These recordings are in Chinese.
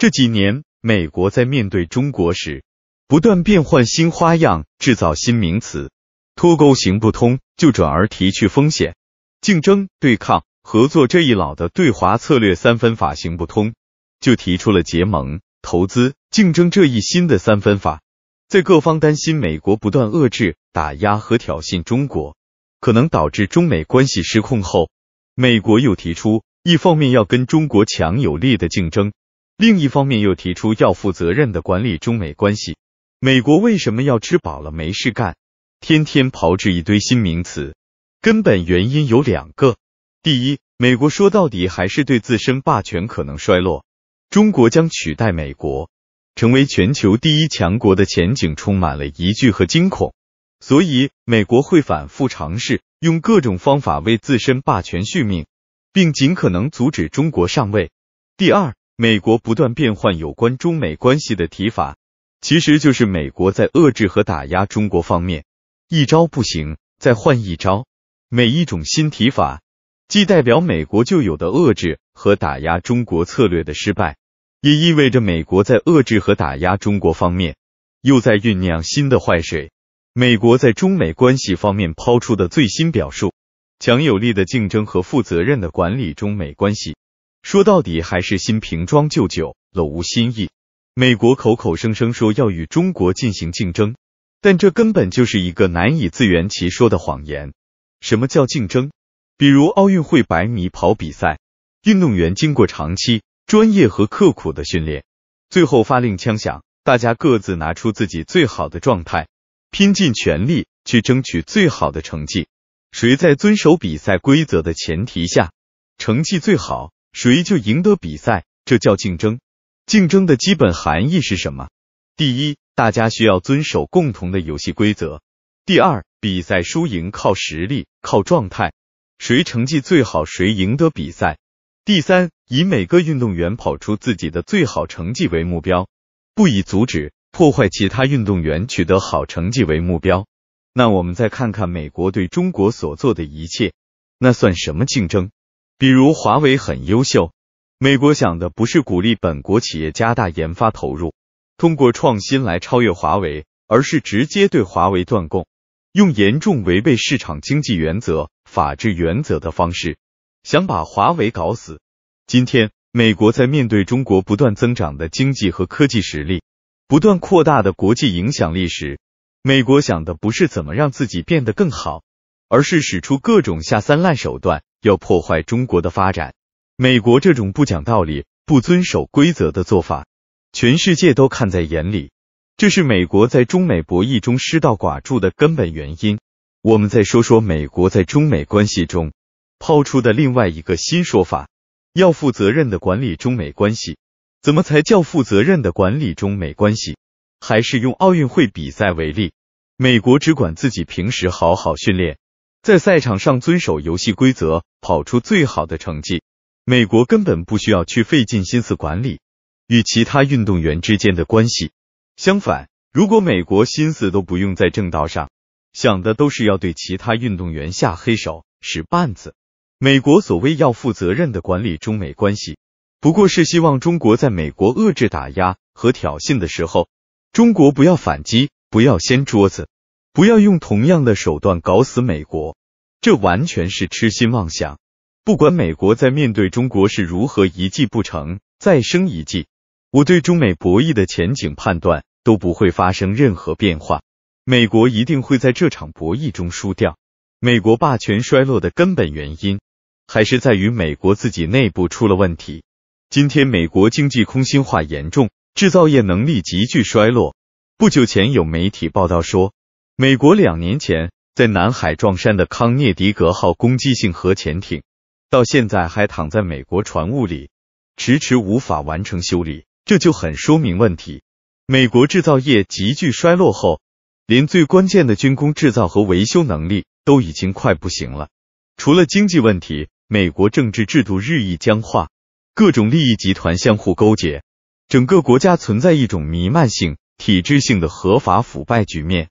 这几年，美国在面对中国时，不断变换新花样，制造新名词。脱钩行不通，就转而提去风险、竞争、对抗、合作这一老的对华策略三分法行不通，就提出了结盟、投资、竞争这一新的三分法。在各方担心美国不断遏制、打压和挑衅中国，可能导致中美关系失控后，美国又提出，一方面要跟中国强有力的竞争。另一方面又提出要负责任的管理中美关系。美国为什么要吃饱了没事干，天天炮制一堆新名词？根本原因有两个：第一，美国说到底还是对自身霸权可能衰落、中国将取代美国成为全球第一强国的前景充满了疑惧和惊恐，所以美国会反复尝试用各种方法为自身霸权续命，并尽可能阻止中国上位。第二。美国不断变换有关中美关系的提法，其实就是美国在遏制和打压中国方面一招不行再换一招。每一种新提法，既代表美国旧有的遏制和打压中国策略的失败，也意味着美国在遏制和打压中国方面又在酝酿新的坏水。美国在中美关系方面抛出的最新表述：强有力的竞争和负责任的管理中美关系。说到底还是新瓶装旧酒，老无新意。美国口口声声说要与中国进行竞争，但这根本就是一个难以自圆其说的谎言。什么叫竞争？比如奥运会百米跑比赛，运动员经过长期、专业和刻苦的训练，最后发令枪响，大家各自拿出自己最好的状态，拼尽全力去争取最好的成绩。谁在遵守比赛规则的前提下，成绩最好？谁就赢得比赛，这叫竞争。竞争的基本含义是什么？第一，大家需要遵守共同的游戏规则。第二，比赛输赢靠实力，靠状态，谁成绩最好，谁赢得比赛。第三，以每个运动员跑出自己的最好成绩为目标，不以阻止、破坏其他运动员取得好成绩为目标。那我们再看看美国对中国所做的一切，那算什么竞争？比如华为很优秀，美国想的不是鼓励本国企业加大研发投入，通过创新来超越华为，而是直接对华为断供，用严重违背市场经济原则、法治原则的方式，想把华为搞死。今天，美国在面对中国不断增长的经济和科技实力、不断扩大的国际影响力时，美国想的不是怎么让自己变得更好，而是使出各种下三滥手段。要破坏中国的发展，美国这种不讲道理、不遵守规则的做法，全世界都看在眼里。这是美国在中美博弈中失道寡助的根本原因。我们再说说美国在中美关系中抛出的另外一个新说法：要负责任的管理中美关系，怎么才叫负责任的管理中美关系？还是用奥运会比赛为例，美国只管自己平时好好训练，在赛场上遵守游戏规则。跑出最好的成绩，美国根本不需要去费尽心思管理与其他运动员之间的关系。相反，如果美国心思都不用在正道上，想的都是要对其他运动员下黑手、使绊子，美国所谓要负责任的管理中美关系，不过是希望中国在美国遏制、打压和挑衅的时候，中国不要反击、不要掀桌子、不要用同样的手段搞死美国。这完全是痴心妄想。不管美国在面对中国是如何一计不成再生一计，我对中美博弈的前景判断都不会发生任何变化。美国一定会在这场博弈中输掉。美国霸权衰落的根本原因，还是在于美国自己内部出了问题。今天，美国经济空心化严重，制造业能力急剧衰落。不久前有媒体报道说，美国两年前。在南海撞山的康涅狄格号攻击性核潜艇，到现在还躺在美国船坞里，迟迟无法完成修理，这就很说明问题。美国制造业急剧衰落后，连最关键的军工制造和维修能力都已经快不行了。除了经济问题，美国政治制度日益僵化，各种利益集团相互勾结，整个国家存在一种弥漫性、体制性的合法腐败局面。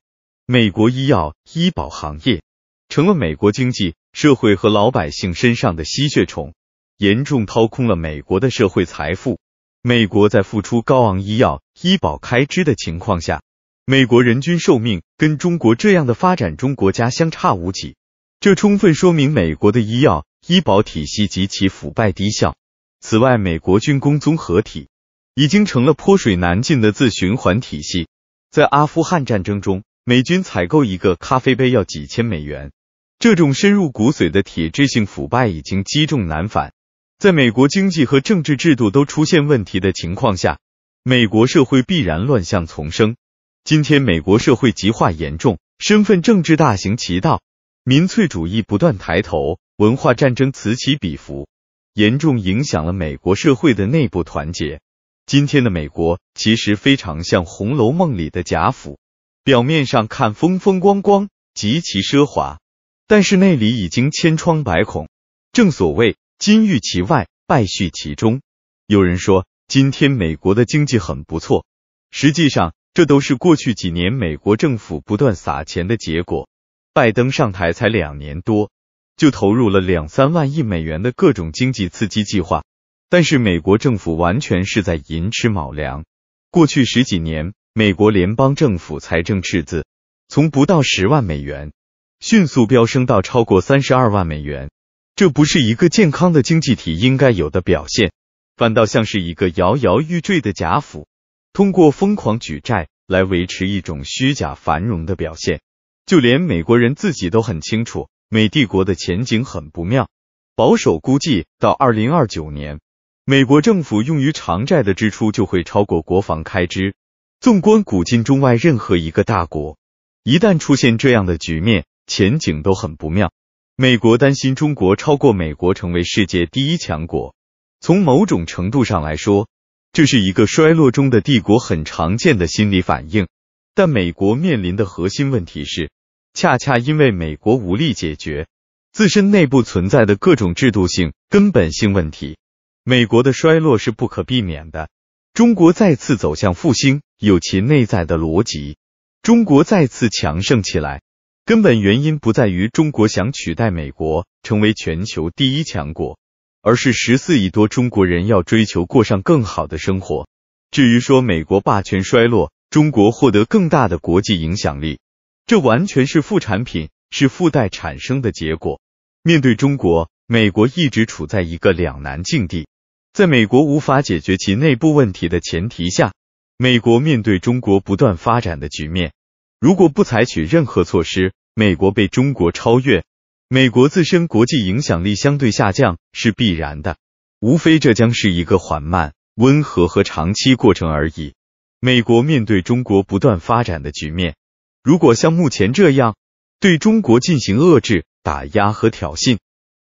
美国医药医保行业成了美国经济社会和老百姓身上的吸血虫，严重掏空了美国的社会财富。美国在付出高昂医药医保开支的情况下，美国人均寿命跟中国这样的发展中国家相差无几，这充分说明美国的医药医保体系极其腐败低效。此外，美国军工综合体已经成了泼水难进的自循环体系，在阿富汗战争中。美军采购一个咖啡杯要几千美元，这种深入骨髓的体制性腐败已经积重难返。在美国经济和政治制度都出现问题的情况下，美国社会必然乱象丛生。今天美国社会极化严重，身份政治大行其道，民粹主义不断抬头，文化战争此起彼伏，严重影响了美国社会的内部团结。今天的美国其实非常像《红楼梦》里的贾府。表面上看风风光光，极其奢华，但是内里已经千疮百孔。正所谓金玉其外，败絮其中。有人说，今天美国的经济很不错，实际上这都是过去几年美国政府不断撒钱的结果。拜登上台才两年多，就投入了两三万亿美元的各种经济刺激计划，但是美国政府完全是在寅吃卯粮。过去十几年。美国联邦政府财政赤字从不到十万美元，迅速飙升到超过三十二万美元。这不是一个健康的经济体应该有的表现，反倒像是一个摇摇欲坠的贾府，通过疯狂举债来维持一种虚假繁荣的表现。就连美国人自己都很清楚，美帝国的前景很不妙。保守估计，到二零二九年，美国政府用于偿债的支出就会超过国防开支。纵观古今中外，任何一个大国，一旦出现这样的局面，前景都很不妙。美国担心中国超过美国成为世界第一强国，从某种程度上来说，这是一个衰落中的帝国很常见的心理反应。但美国面临的核心问题是，恰恰因为美国无力解决自身内部存在的各种制度性、根本性问题，美国的衰落是不可避免的。中国再次走向复兴。有其内在的逻辑。中国再次强盛起来，根本原因不在于中国想取代美国成为全球第一强国，而是十四亿多中国人要追求过上更好的生活。至于说美国霸权衰落，中国获得更大的国际影响力，这完全是副产品，是附带产生的结果。面对中国，美国一直处在一个两难境地，在美国无法解决其内部问题的前提下。美国面对中国不断发展的局面，如果不采取任何措施，美国被中国超越，美国自身国际影响力相对下降是必然的。无非这将是一个缓慢、温和和长期过程而已。美国面对中国不断发展的局面，如果像目前这样对中国进行遏制、打压和挑衅，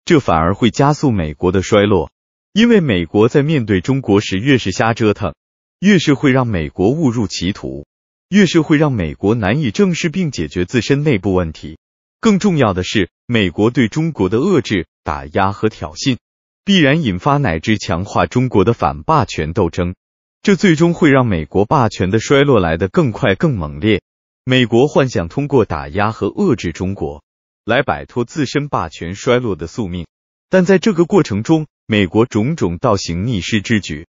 这反而会加速美国的衰落，因为美国在面对中国时越是瞎折腾。越是会让美国误入歧途，越是会让美国难以正视并解决自身内部问题。更重要的是，美国对中国的遏制、打压和挑衅，必然引发乃至强化中国的反霸权斗争。这最终会让美国霸权的衰落来得更快、更猛烈。美国幻想通过打压和遏制中国，来摆脱自身霸权衰落的宿命，但在这个过程中，美国种种倒行逆施之举。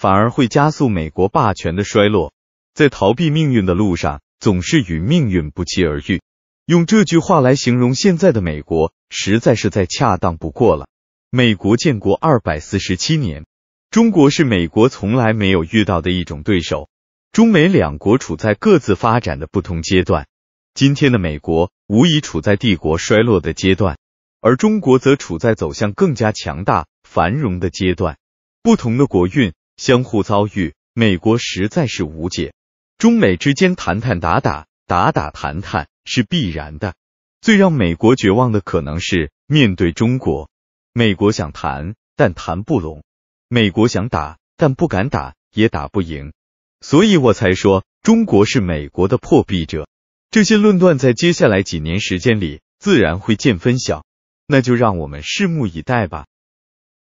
反而会加速美国霸权的衰落，在逃避命运的路上，总是与命运不期而遇。用这句话来形容现在的美国，实在是再恰当不过了。美国建国二百四十七年，中国是美国从来没有遇到的一种对手。中美两国处在各自发展的不同阶段，今天的美国无疑处在帝国衰落的阶段，而中国则处在走向更加强大、繁荣的阶段。不同的国运。相互遭遇，美国实在是无解。中美之间谈谈打打，打打谈谈是必然的。最让美国绝望的可能是面对中国，美国想谈但谈不拢，美国想打但不敢打，也打不赢。所以我才说，中国是美国的破壁者。这些论断在接下来几年时间里，自然会见分晓。那就让我们拭目以待吧。